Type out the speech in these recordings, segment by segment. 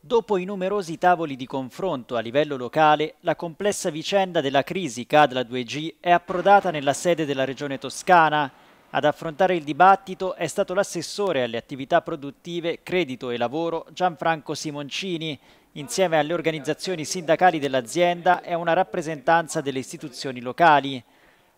Dopo i numerosi tavoli di confronto a livello locale, la complessa vicenda della crisi CADLA 2G è approdata nella sede della Regione Toscana. Ad affrontare il dibattito è stato l'assessore alle attività produttive, credito e lavoro Gianfranco Simoncini, insieme alle organizzazioni sindacali dell'azienda e a una rappresentanza delle istituzioni locali.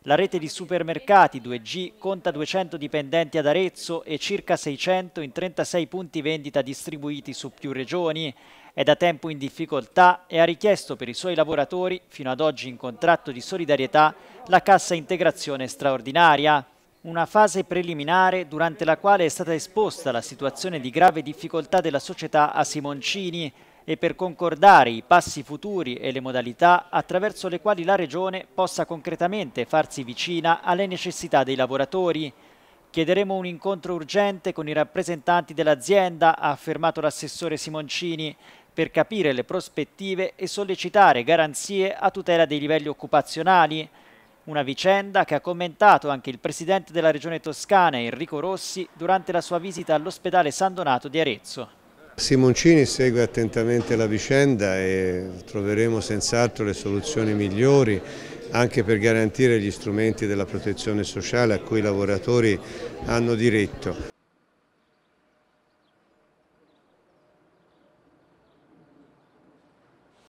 La rete di supermercati 2G conta 200 dipendenti ad Arezzo e circa 600 in 36 punti vendita distribuiti su più regioni. È da tempo in difficoltà e ha richiesto per i suoi lavoratori, fino ad oggi in contratto di solidarietà, la cassa integrazione straordinaria. Una fase preliminare durante la quale è stata esposta la situazione di grave difficoltà della società a Simoncini, e per concordare i passi futuri e le modalità attraverso le quali la Regione possa concretamente farsi vicina alle necessità dei lavoratori. Chiederemo un incontro urgente con i rappresentanti dell'azienda, ha affermato l'assessore Simoncini, per capire le prospettive e sollecitare garanzie a tutela dei livelli occupazionali. Una vicenda che ha commentato anche il presidente della Regione Toscana, Enrico Rossi, durante la sua visita all'ospedale San Donato di Arezzo. Simoncini segue attentamente la vicenda e troveremo senz'altro le soluzioni migliori anche per garantire gli strumenti della protezione sociale a cui i lavoratori hanno diritto.